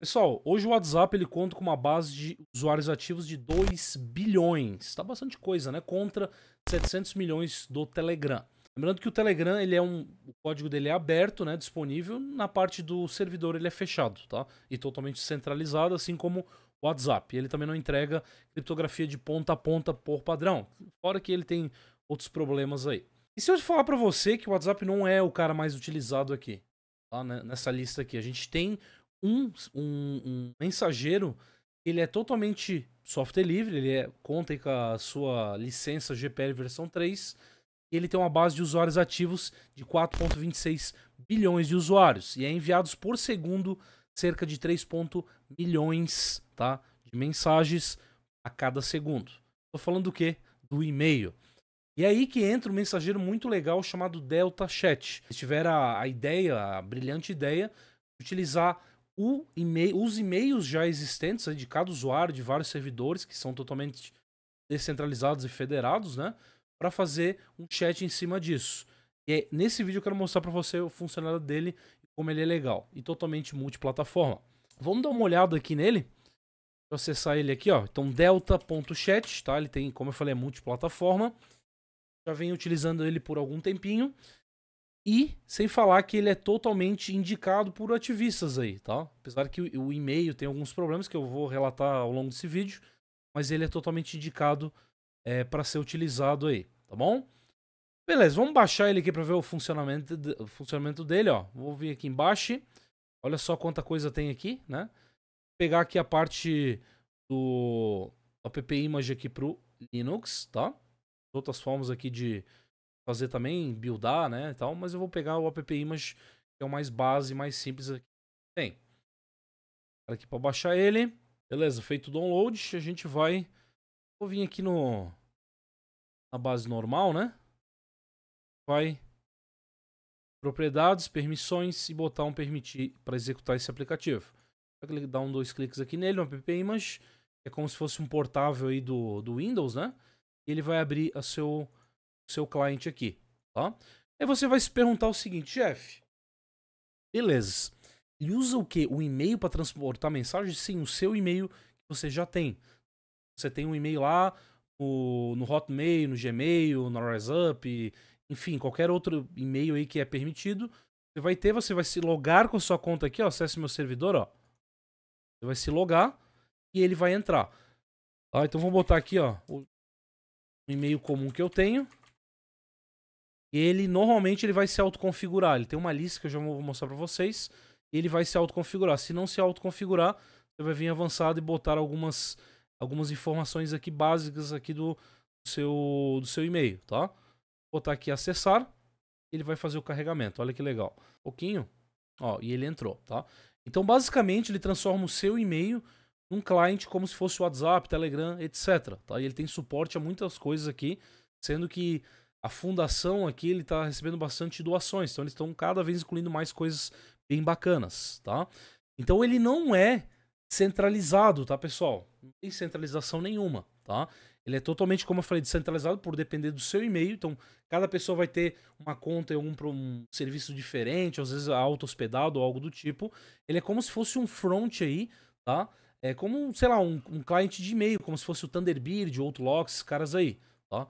Pessoal, hoje o WhatsApp ele conta com uma base de usuários ativos de 2 bilhões. Está bastante coisa, né? Contra 700 milhões do Telegram. Lembrando que o Telegram, ele é um, o código dele é aberto, né, disponível, na parte do servidor ele é fechado, tá? E totalmente centralizado, assim como o WhatsApp. Ele também não entrega criptografia de ponta a ponta por padrão, fora que ele tem outros problemas aí. E se eu falar para você que o WhatsApp não é o cara mais utilizado aqui, tá? Né, nessa lista aqui, a gente tem um, um, um mensageiro, ele é totalmente software livre, ele é, conta com a sua licença GPL versão 3, e ele tem uma base de usuários ativos de 4.26 bilhões de usuários, e é enviados por segundo cerca de 3. milhões tá, de mensagens a cada segundo. Estou falando do quê? Do e-mail. E é aí que entra um mensageiro muito legal chamado Delta Chat. Eles tiveram a, a ideia, a brilhante ideia, de utilizar email, os e-mails já existentes né, de cada usuário, de vários servidores, que são totalmente descentralizados e federados, né? Para fazer um chat em cima disso. E é nesse vídeo eu quero mostrar para você o funcionário dele, como ele é legal e totalmente multiplataforma. Vamos dar uma olhada aqui nele. Vou acessar ele aqui, ó. Então, delta.chat, tá? Ele tem, como eu falei, é multiplataforma. Já venho utilizando ele por algum tempinho. E sem falar que ele é totalmente indicado por ativistas aí, tá? Apesar que o e-mail tem alguns problemas que eu vou relatar ao longo desse vídeo, mas ele é totalmente indicado é, para ser utilizado aí, tá bom? Beleza, vamos baixar ele aqui para ver o funcionamento, de, o funcionamento dele, ó. Vou vir aqui embaixo, olha só quanta coisa tem aqui, né? Vou pegar aqui a parte do app image aqui pro Linux, tá? Outras formas aqui de, fazer também, buildar, né, e tal, mas eu vou pegar o app image, que é o mais base, mais simples aqui. Tem. Tá aqui para baixar ele. Beleza, feito o download, a gente vai vou vir aqui no na base normal, né? Vai propriedades, permissões e botar um permitir para executar esse aplicativo. Vai dar um dois cliques aqui nele, um app image, é como se fosse um portável aí do, do Windows, né? E ele vai abrir a seu seu cliente aqui, tá? Aí você vai se perguntar o seguinte, chefe. beleza, ele usa o que? O e-mail para transportar mensagem? Sim, o seu e-mail que você já tem. Você tem um e-mail lá o, no Hotmail, no Gmail, no Riseup, enfim, qualquer outro e-mail aí que é permitido. Você vai ter, você vai se logar com a sua conta aqui, ó, acesse meu servidor, ó. Você vai se logar e ele vai entrar. Tá? Então vou botar aqui, ó, o e-mail comum que eu tenho ele normalmente ele vai se autoconfigurar. Ele tem uma lista que eu já vou mostrar para vocês. Ele vai se autoconfigurar. Se não se autoconfigurar, você vai vir avançado e botar algumas, algumas informações aqui básicas aqui do, do seu do seu e-mail, tá? Vou botar aqui acessar, ele vai fazer o carregamento. Olha que legal. Um pouquinho. Ó, e ele entrou, tá? Então, basicamente, ele transforma o seu e-mail num cliente como se fosse WhatsApp, Telegram, etc, tá? E ele tem suporte a muitas coisas aqui, sendo que a fundação aqui ele está recebendo bastante doações, então eles estão cada vez incluindo mais coisas bem bacanas, tá? Então ele não é centralizado, tá, pessoal? Não tem centralização nenhuma, tá? Ele é totalmente, como eu falei, descentralizado por depender do seu e-mail. Então, cada pessoa vai ter uma conta e um, um serviço diferente, às vezes auto-hospedado ou algo do tipo. Ele é como se fosse um front aí, tá? É como, sei lá, um, um cliente de e-mail, como se fosse o Thunderbird, Outlook, esses caras aí, tá?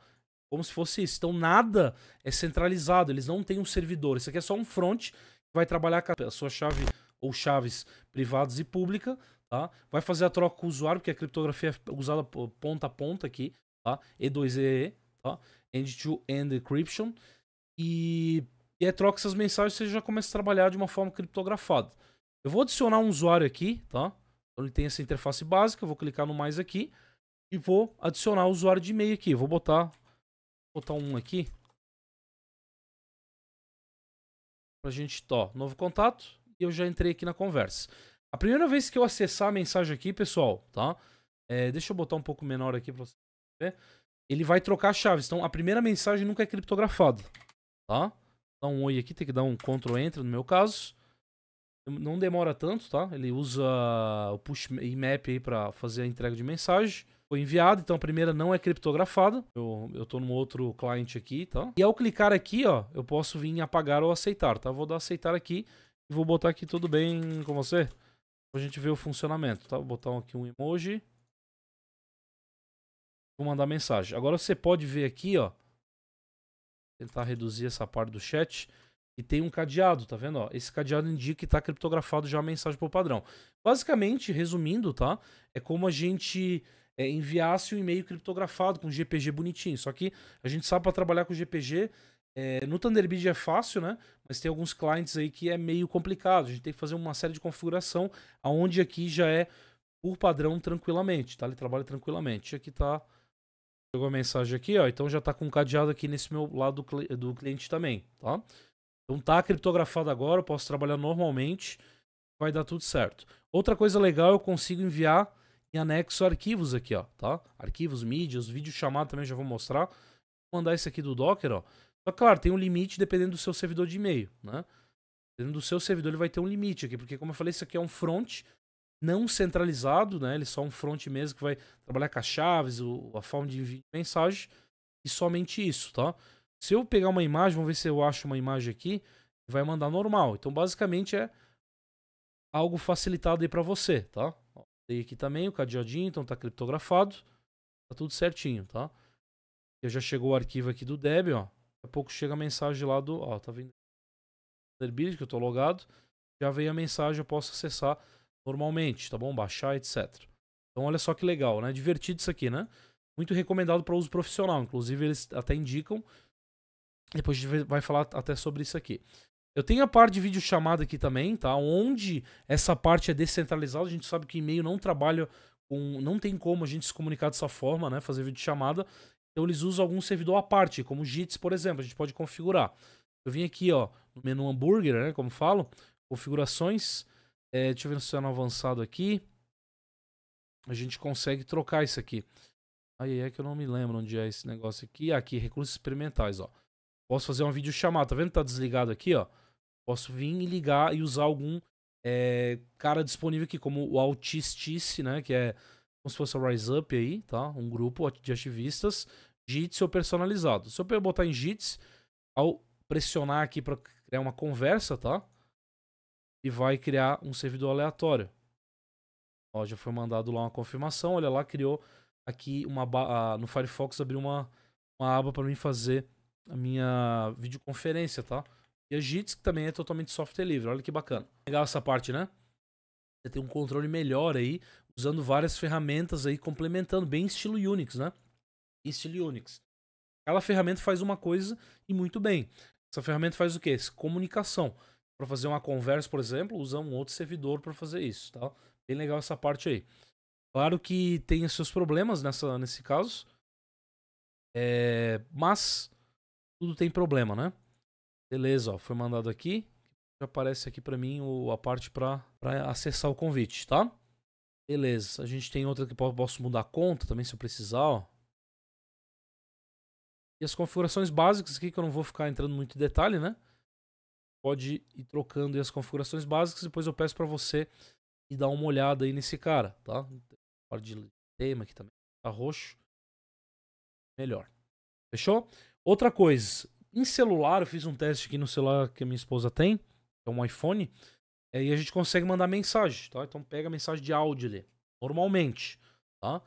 Como se fosse isso. Então nada é centralizado, eles não têm um servidor. Isso aqui é só um front que vai trabalhar com a sua chave ou chaves privadas e pública, tá? Vai fazer a troca com o usuário, porque a criptografia é usada ponta a ponta aqui, tá? E2EE, tá? End-to-end encryption. E, e é troca essas mensagens, você já começa a trabalhar de uma forma criptografada. Eu vou adicionar um usuário aqui, tá? Então ele tem essa interface básica, eu vou clicar no mais aqui e vou adicionar o usuário de e-mail aqui. vou botar botar um aqui. Pra gente, ó, novo contato. E eu já entrei aqui na conversa. A primeira vez que eu acessar a mensagem aqui, pessoal, tá? É, deixa eu botar um pouco menor aqui pra vocês verem. Ele vai trocar chaves. Então, a primeira mensagem nunca é criptografada, tá? Dá um oi aqui, tem que dar um Ctrl Enter no meu caso. Não demora tanto, tá? Ele usa o push e map aí pra fazer a entrega de mensagem foi enviado, então a primeira não é criptografada. Eu, eu tô num outro cliente aqui, tá? E ao clicar aqui, ó, eu posso vir em apagar ou aceitar, tá? Vou dar aceitar aqui e vou botar aqui tudo bem com você. Pra gente ver o funcionamento, tá? Vou botar aqui um emoji. Vou mandar mensagem. Agora você pode ver aqui, ó. Tentar reduzir essa parte do chat. E tem um cadeado, tá vendo? Ó, esse cadeado indica que está criptografado já a mensagem por padrão. Basicamente, resumindo, tá? É como a gente é, enviasse um e-mail criptografado com GPG bonitinho. Só que a gente sabe para trabalhar com GPG, é, no Thunderbird é fácil, né? Mas tem alguns clientes aí que é meio complicado. A gente tem que fazer uma série de configuração, aonde aqui já é por padrão tranquilamente, tá? Ele trabalha tranquilamente. Aqui tá chegou a mensagem aqui, ó. Então já tá com um cadeado aqui nesse meu lado do cliente também, tá? Então tá criptografado agora, eu posso trabalhar normalmente, vai dar tudo certo. Outra coisa legal, eu consigo enviar e anexo arquivos aqui, ó, tá? Arquivos, mídias, vídeo chamado também já vou mostrar. Vou mandar esse aqui do Docker, ó. Só claro, tem um limite dependendo do seu servidor de e-mail, né? Dependendo do seu servidor, ele vai ter um limite aqui, porque como eu falei, isso aqui é um front não centralizado, né? Ele é só um front mesmo que vai trabalhar com as chaves, a forma de envio de mensagem e somente isso, tá? Se eu pegar uma imagem, vamos ver se eu acho uma imagem aqui, vai mandar normal. Então, basicamente é algo facilitado aí para você, tá? aqui também o cadeadinho, então tá criptografado. Tá tudo certinho, tá? Eu já chegou o arquivo aqui do Deb, ó. Daqui a pouco chega a mensagem lá do, ó, tá vindo Thunderbird, que eu tô logado. Já veio a mensagem, eu posso acessar normalmente, tá bom? Baixar, etc. Então olha só que legal, né? Divertido isso aqui, né? Muito recomendado para uso profissional. Inclusive eles até indicam. Depois a gente vai falar até sobre isso aqui. Eu tenho a parte de vídeo chamada aqui também, tá? Onde essa parte é descentralizada, a gente sabe que e-mail não trabalha com. Não tem como a gente se comunicar dessa forma, né? Fazer vídeo chamada, Então eles usam algum servidor à parte, como JITS, por exemplo, a gente pode configurar. Eu vim aqui, ó, no menu hambúrguer, né? Como falo, configurações. É, deixa eu ver se é no avançado aqui. A gente consegue trocar isso aqui. Aí é que eu não me lembro onde é esse negócio aqui. Ah, aqui, recursos experimentais, ó. Posso fazer um vídeo chamado? Tá vendo que tá desligado aqui, ó? Posso vir e ligar e usar algum é, cara disponível aqui, como o Autistice, né? Que é como se fosse o Rise Up aí, tá? Um grupo de ativistas, JITS ou personalizado. Se eu botar em JITS, ao pressionar aqui para criar uma conversa, tá? E vai criar um servidor aleatório. Ó, já foi mandado lá uma confirmação, olha lá, criou aqui uma... no Firefox abriu uma, uma aba para mim fazer a minha videoconferência, tá? E a Jitsi, que também é totalmente software livre. Olha que bacana. Legal essa parte, né? Você tem um controle melhor aí, usando várias ferramentas aí, complementando, bem estilo Unix, né? Estilo Unix. Aquela ferramenta faz uma coisa e muito bem. Essa ferramenta faz o quê? Comunicação. Para fazer uma conversa, por exemplo, usar um outro servidor para fazer isso, tá? Bem legal essa parte aí. Claro que tem os seus problemas nessa, nesse caso, é... mas tudo tem problema, né? Beleza, ó, foi mandado aqui. Já aparece aqui para mim o, a parte para acessar o convite, tá? Beleza, a gente tem outra que posso mudar a conta também se eu precisar, ó. E as configurações básicas aqui, que eu não vou ficar entrando muito em detalhe, né? Pode ir trocando aí as configurações básicas, depois eu peço para você ir dar uma olhada aí nesse cara, tá? Parte de tema aqui também, tá roxo. Melhor. Fechou? Outra coisa, em celular, eu fiz um teste aqui no celular que a minha esposa tem, é um iPhone, eh, e a gente consegue mandar mensagem, tá? Então pega a mensagem de áudio ali, normalmente, tá?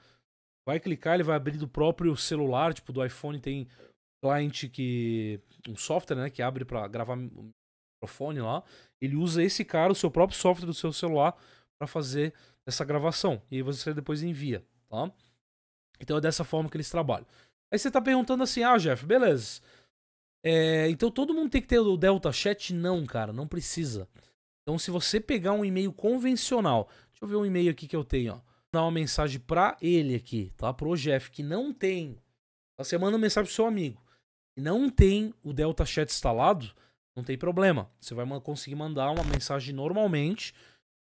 Vai clicar, ele vai abrir do próprio celular, tipo do iPhone tem cliente que um software, né, que abre para gravar o microfone lá. Ele usa esse cara, o seu próprio software do seu celular para fazer essa gravação e aí você depois envia, tá? Então é dessa forma que eles trabalham. Aí você tá perguntando assim, ah, Jeff, beleza. É, então todo mundo tem que ter o Delta Chat? Não, cara, não precisa. Então se você pegar um e-mail convencional, deixa eu ver um e-mail aqui que eu tenho, ó. Dar uma mensagem pra ele aqui, tá? Pro Jeff, que não tem. Então você manda uma mensagem pro seu amigo. E não tem o Delta Chat instalado, não tem problema. Você vai conseguir mandar uma mensagem normalmente,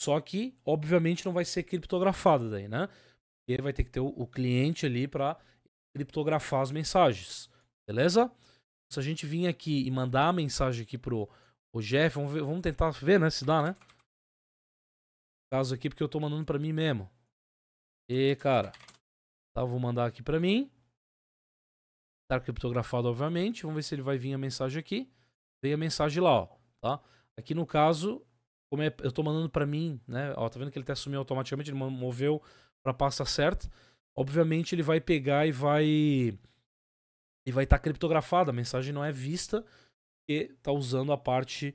só que, obviamente, não vai ser criptografada daí, né? ele vai ter que ter o cliente ali para criptografar as mensagens, beleza? Se a gente vir aqui e mandar a mensagem aqui pro o Jeff, vamos, ver, vamos tentar ver, né, se dá, né? Caso aqui, porque eu tô mandando pra mim mesmo. E, cara, tá, vou mandar aqui pra mim. Tá criptografado, obviamente. Vamos ver se ele vai vir a mensagem aqui. Veio a mensagem lá, ó, tá? Aqui, no caso, como é, eu tô mandando pra mim, né, ó, tá vendo que ele até sumiu automaticamente, ele moveu pra pasta certa obviamente ele vai pegar e vai e vai estar tá criptografado, a mensagem não é vista porque está usando a parte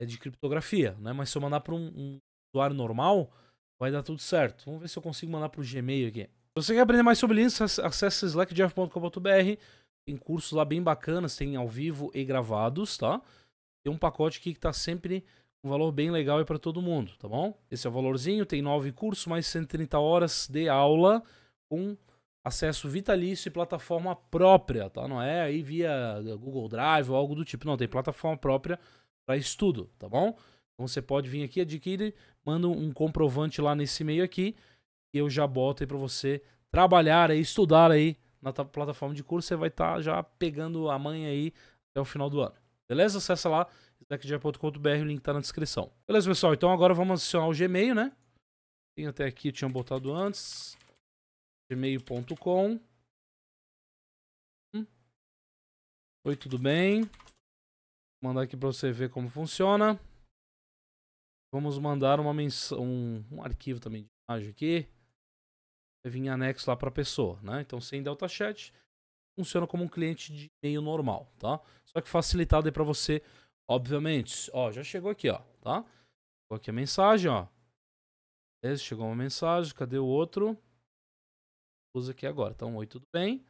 é, de criptografia, né? Mas se eu mandar para um, um usuário normal, vai dar tudo certo. Vamos ver se eu consigo mandar para o Gmail aqui. Se você quer aprender mais sobre isso, acesse slackjeff.com.br. Tem cursos lá bem bacanas, tem ao vivo e gravados, tá? Tem um pacote aqui que está sempre um valor bem legal e para todo mundo, tá bom? Esse é o valorzinho, tem nove cursos, mais 130 horas de aula com acesso vitalício e plataforma própria, tá? Não é aí via Google Drive ou algo do tipo. Não, tem plataforma própria para estudo, tá bom? Então você pode vir aqui, adquirir, manda um comprovante lá nesse e-mail aqui e eu já boto aí para você trabalhar aí, estudar aí na plataforma de curso. Você vai estar tá já pegando a manha aí até o final do ano. Beleza? Acessa lá, snackjar.com.br, o link tá na descrição. Beleza, pessoal? Então agora vamos adicionar o Gmail, né? Tem até aqui, tinha botado antes gmail.com. Oi, tudo bem? Vou mandar aqui para você ver como funciona. Vamos mandar uma menção, um, um arquivo também de imagem aqui. Vai vir anexo lá para a pessoa, né? Então, sem delta chat, funciona como um cliente de e-mail normal, tá? Só que facilitado aí para você, obviamente. Ó, já chegou aqui, ó, tá? Chegou aqui a mensagem, ó. Esse chegou uma mensagem, cadê o outro? pus aqui agora. Então, oi, tudo bem?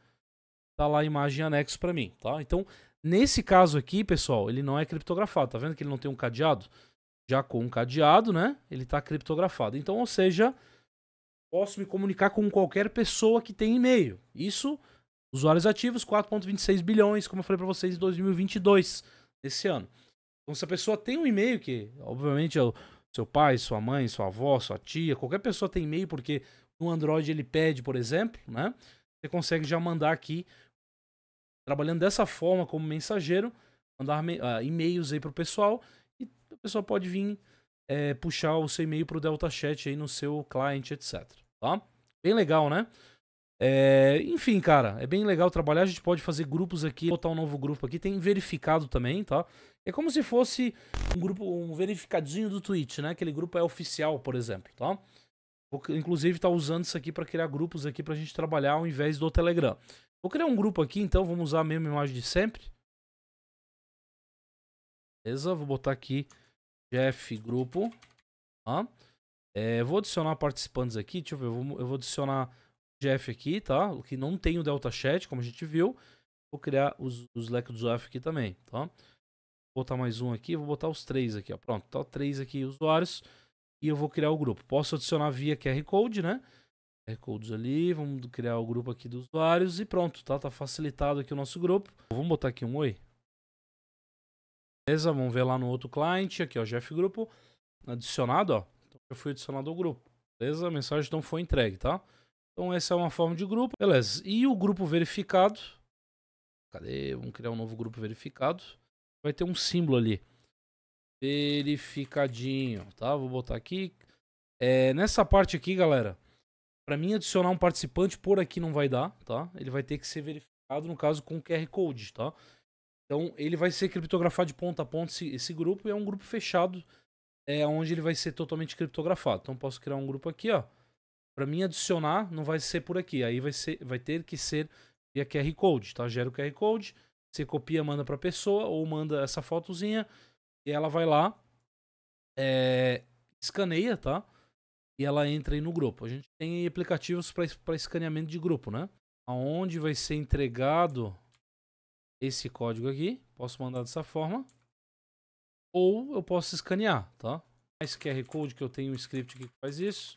Tá lá a imagem anexo para mim, tá? Então, nesse caso aqui, pessoal, ele não é criptografado. Tá vendo que ele não tem um cadeado? Já com um cadeado, né? Ele tá criptografado. Então, ou seja, posso me comunicar com qualquer pessoa que tem e-mail. Isso, usuários ativos, 4.26 bilhões, como eu falei para vocês, em 2022, esse ano. Então, se a pessoa tem um e-mail, que obviamente é o seu pai, sua mãe, sua avó, sua tia, qualquer pessoa tem e-mail, porque no Android ele pede, por exemplo, né? Você consegue já mandar aqui, trabalhando dessa forma como mensageiro, mandar uh, e-mails aí pro pessoal e o pessoal pode vir é, puxar o seu e-mail pro Delta Chat aí no seu cliente, etc. Tá? Bem legal, né? É, enfim, cara, é bem legal trabalhar. A gente pode fazer grupos aqui, botar um novo grupo aqui. Tem verificado também, tá? É como se fosse um grupo, um verificadinho do Twitch, né? Aquele grupo é oficial, por exemplo, tá? Vou, inclusive, tá usando isso aqui para criar grupos aqui a gente trabalhar ao invés do Telegram. Vou criar um grupo aqui, então. Vamos usar a mesma imagem de sempre. Beleza? Vou botar aqui Jeff Grupo. Tá? É, vou adicionar participantes aqui. Deixa eu ver. Eu vou, eu vou adicionar Jeff aqui, tá? O que não tem o Delta Chat, como a gente viu. Vou criar os, os leques do Jeff aqui também, tá? Vou botar mais um aqui. Vou botar os três aqui, ó. Pronto, tá três aqui usuários e eu vou criar o grupo. Posso adicionar via QR Code, né? QR Codes ali, vamos criar o grupo aqui dos usuários e pronto, tá? Tá facilitado aqui o nosso grupo. Vamos botar aqui um oi. Beleza, vamos ver lá no outro cliente, aqui ó, Jeff Grupo, adicionado, ó. Então eu fui adicionado ao grupo, beleza? A mensagem não foi entregue, tá? Então essa é uma forma de grupo, beleza. E o grupo verificado, cadê? Vamos criar um novo grupo verificado. Vai ter um símbolo ali. Verificadinho, tá? Vou botar aqui. É, nessa parte aqui, galera, para mim adicionar um participante por aqui não vai dar, tá? Ele vai ter que ser verificado, no caso, com QR Code, tá? Então, ele vai ser criptografado de ponta a ponta, esse, esse grupo, e é um grupo fechado, é onde ele vai ser totalmente criptografado. Então, posso criar um grupo aqui, ó. Para mim adicionar, não vai ser por aqui, aí vai, ser, vai ter que ser via QR Code, tá? Gera o QR Code, você copia, manda para pessoa, ou manda essa fotozinha, e ela vai lá, é, escaneia, tá? E ela entra aí no grupo. A gente tem aplicativos para escaneamento de grupo, né? Aonde vai ser entregado esse código aqui. Posso mandar dessa forma. Ou eu posso escanear, tá? Esse QR Code que eu tenho um script aqui que faz isso.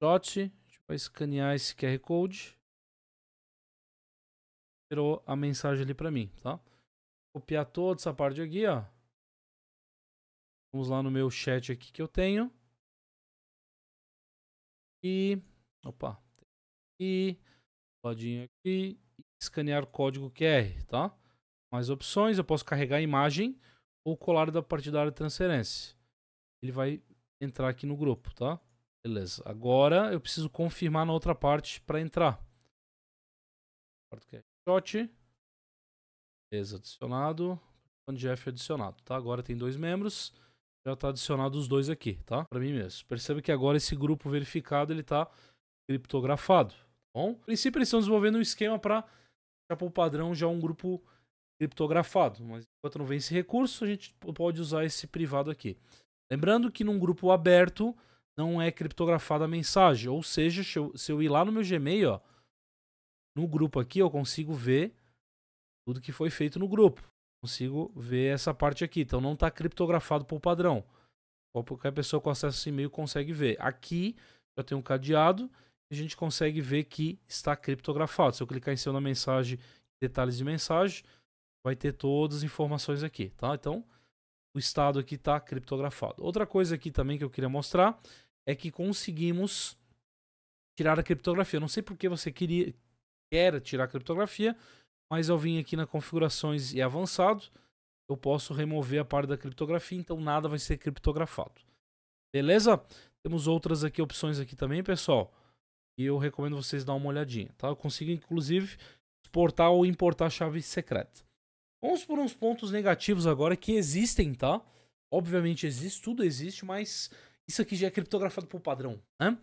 Shot. A gente vai escanear esse QR Code. Tirou a mensagem ali para mim, tá? Copiar toda essa parte aqui, ó. Vamos lá no meu chat aqui que eu tenho. E... Opa. E... Ladinho aqui. Escanear código QR, tá? Mais opções. Eu posso carregar a imagem ou colar da partidária de transferência. Ele vai entrar aqui no grupo, tá? Beleza. Agora eu preciso confirmar na outra parte para entrar. Shot. Beleza, adicionado. Quando Jeff é adicionado, tá? Agora tem dois membros. Já tá adicionado os dois aqui, tá? Para mim mesmo. Percebe que agora esse grupo verificado, ele tá criptografado, tá bom? No princípio, eles estão desenvolvendo um esquema para para o padrão já um grupo criptografado, mas enquanto não vem esse recurso, a gente pode usar esse privado aqui. Lembrando que num grupo aberto não é criptografada a mensagem, ou seja, se eu, se eu ir lá no meu Gmail, ó, no grupo aqui eu consigo ver tudo que foi feito no grupo. Consigo ver essa parte aqui. Então não está criptografado por padrão. Qualquer pessoa com acesso a esse e-mail consegue ver. Aqui já tem um cadeado a gente consegue ver que está criptografado. Se eu clicar em cima da mensagem, detalhes de mensagem, vai ter todas as informações aqui, tá? Então, o estado aqui está criptografado. Outra coisa aqui também que eu queria mostrar é que conseguimos tirar a criptografia. Eu não sei porque você queria quer tirar a criptografia, mas eu vim aqui na configurações e avançado, eu posso remover a parte da criptografia, então nada vai ser criptografado. Beleza? Temos outras aqui opções aqui também, pessoal. E eu recomendo vocês dar uma olhadinha, tá? Eu consigo inclusive exportar ou importar chave secreta. Vamos por uns pontos negativos agora que existem, tá? Obviamente existe, tudo existe, mas isso aqui já é criptografado por padrão, né?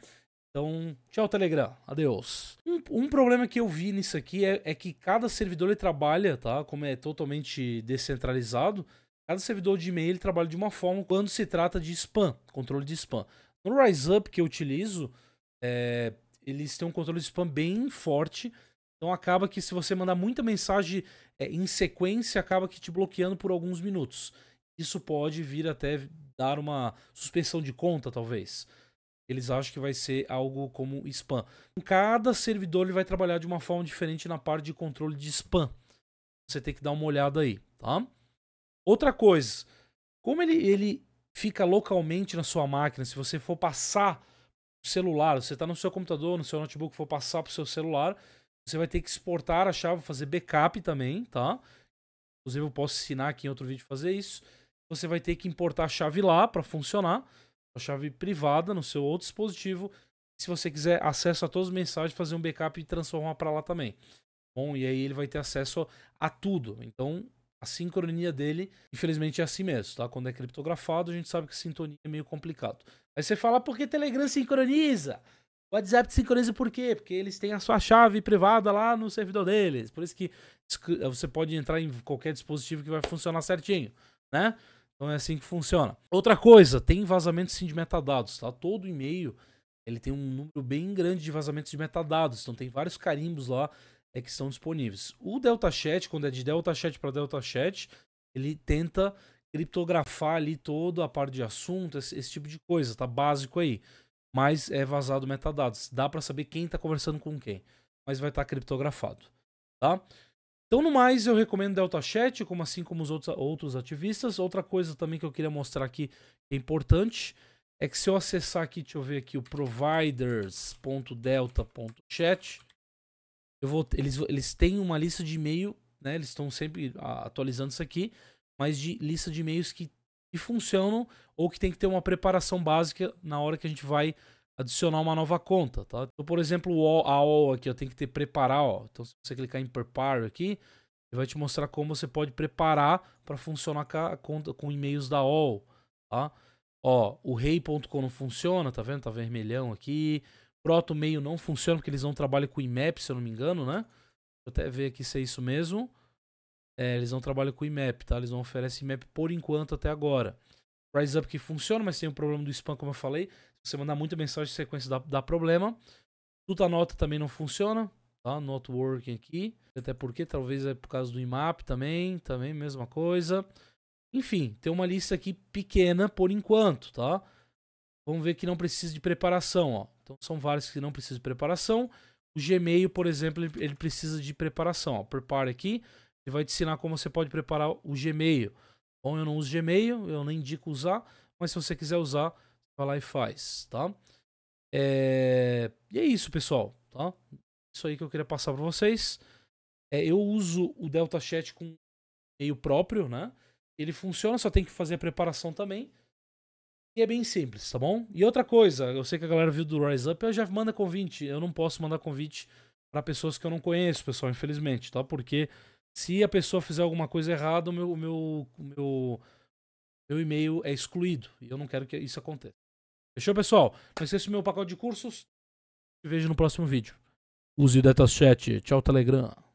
Então, tchau Telegram, adeus. Um, um, problema que eu vi nisso aqui é, é que cada servidor ele trabalha, tá? Como é totalmente descentralizado, cada servidor de e-mail ele trabalha de uma forma quando se trata de spam, controle de spam. No RiseUp que eu utilizo, é, eles têm um controle de spam bem forte, então acaba que se você mandar muita mensagem é, em sequência, acaba que te bloqueando por alguns minutos. Isso pode vir até dar uma suspensão de conta, talvez. Eles acham que vai ser algo como spam. Cada servidor ele vai trabalhar de uma forma diferente na parte de controle de spam. Você tem que dar uma olhada aí, tá? Outra coisa, como ele, ele fica localmente na sua máquina, se você for passar celular, você está no seu computador, no seu notebook, for passar para o seu celular, você vai ter que exportar a chave, fazer backup também, tá? Inclusive eu posso ensinar aqui em outro vídeo fazer isso. Você vai ter que importar a chave lá para funcionar sua chave privada no seu outro dispositivo. Se você quiser acesso a todas as mensagens, fazer um backup e transformar para lá também. Bom, e aí ele vai ter acesso a tudo. Então, a sincronia dele, infelizmente, é assim mesmo, tá? Quando é criptografado, a gente sabe que sintonia é meio complicado. Aí você fala, ah, por que Telegram sincroniza? WhatsApp sincroniza por quê? Porque eles têm a sua chave privada lá no servidor deles. Por isso que você pode entrar em qualquer dispositivo que vai funcionar certinho, né? Então é assim que funciona. Outra coisa, tem vazamento sim de metadados, tá? Todo e-mail ele tem um número bem grande de vazamentos de metadados, então tem vários carimbos lá é, que estão disponíveis. O DeltaChat, quando é de DeltaChat para DeltaChat, ele tenta criptografar ali toda a parte de assunto, esse, esse tipo de coisa, tá básico aí. Mas é vazado metadados, dá para saber quem tá conversando com quem, mas vai estar tá criptografado, tá? Então, no mais, eu recomendo Delta Chat, como assim como os outros, outros ativistas. Outra coisa também que eu queria mostrar aqui que é importante é que se eu acessar aqui, deixa eu ver aqui, o providers.delta.chat, eu vou, eles, eles têm uma lista de e-mail, né? Eles estão sempre atualizando isso aqui, mas de lista de e-mails que, que funcionam ou que tem que ter uma preparação básica na hora que a gente vai adicionar uma nova conta, tá? Então, por exemplo, all, a all aqui, eu tenho que ter preparar, ó. Então, se você clicar em prepare aqui, ele vai te mostrar como você pode preparar para funcionar com a conta com e-mails da all, tá? Ó, o rei.com não funciona, tá vendo? Tá vermelhão aqui. Proto mail não funciona porque eles não trabalham com IMAP, se eu não me engano, né? Deixa eu até ver aqui se é isso mesmo. É, eles não trabalham com IMAP, tá? Eles não oferecem IMAP por enquanto até agora. Rise Up que funciona, mas tem o um problema do spam, como eu falei você mandar muita mensagem de sequência dá, dá problema. Tuta nota também não funciona, tá? Not working aqui. Até porque talvez é por causa do IMAP também, também mesma coisa. Enfim, tem uma lista aqui pequena por enquanto, tá? Vamos ver que não precisa de preparação, ó. Então são vários que não precisam de preparação. O Gmail, por exemplo, ele, precisa de preparação, ó. Prepare aqui, ele vai te ensinar como você pode preparar o Gmail. Bom, eu não uso Gmail, eu nem indico usar, mas se você quiser usar, vai lá e faz, tá? É... E é isso, pessoal, tá? Isso aí que eu queria passar para vocês. É, eu uso o Delta Chat com meio próprio, né? Ele funciona, só tem que fazer a preparação também. E é bem simples, tá bom? E outra coisa, eu sei que a galera viu do Rise Up, eu já manda convite. Eu não posso mandar convite para pessoas que eu não conheço, pessoal, infelizmente, tá? Porque se a pessoa fizer alguma coisa errada, o meu, meu, meu, meu e-mail é excluído. E eu não quero que isso aconteça. Fechou, pessoal? Não esqueça o meu pacote de cursos. Te vejo no próximo vídeo. Use o DataChat. Tchau, Telegram.